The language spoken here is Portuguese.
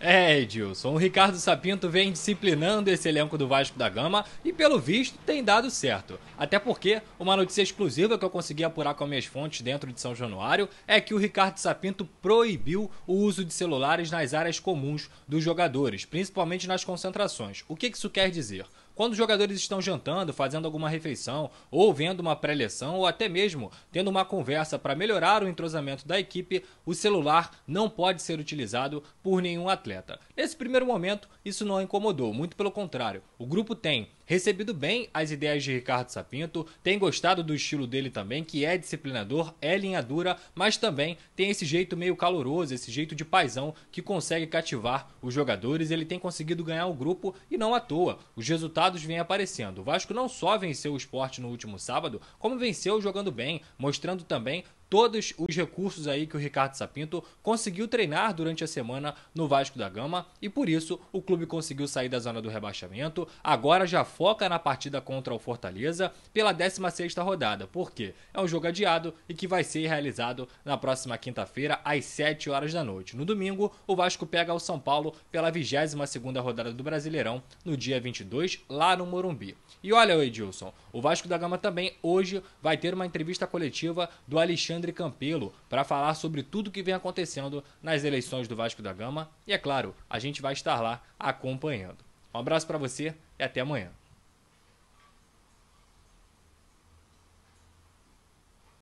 É, Edilson, o Ricardo Sapinto vem disciplinando esse elenco do Vasco da Gama e, pelo visto, tem dado certo. Até porque, uma notícia exclusiva que eu consegui apurar com minhas fontes dentro de São Januário é que o Ricardo Sapinto proibiu o uso de celulares nas áreas comuns dos jogadores, principalmente nas concentrações. O que isso quer dizer? Quando os jogadores estão jantando, fazendo alguma refeição, ou vendo uma pré preleção, ou até mesmo tendo uma conversa para melhorar o entrosamento da equipe, o celular não pode ser utilizado por nenhum atleta. Nesse primeiro momento, isso não incomodou, muito pelo contrário. O grupo tem Recebido bem as ideias de Ricardo Sapinto, tem gostado do estilo dele também, que é disciplinador, é linha dura, mas também tem esse jeito meio caloroso, esse jeito de paisão que consegue cativar os jogadores. Ele tem conseguido ganhar o grupo e não à toa. Os resultados vêm aparecendo. O Vasco não só venceu o esporte no último sábado, como venceu jogando bem, mostrando também todos os recursos aí que o Ricardo Sapinto conseguiu treinar durante a semana no Vasco da Gama e por isso o clube conseguiu sair da zona do rebaixamento. Agora já foca na partida contra o Fortaleza pela 16ª rodada, porque é um jogo adiado e que vai ser realizado na próxima quinta-feira às 7 horas da noite. No domingo, o Vasco pega o São Paulo pela 22ª rodada do Brasileirão no dia 22 lá no Morumbi. E olha, Edilson, o Vasco da Gama também hoje vai ter uma entrevista coletiva do Alexandre Alexandre Campelo para falar sobre tudo que vem acontecendo nas eleições do Vasco da Gama e, é claro, a gente vai estar lá acompanhando. Um abraço para você e até amanhã.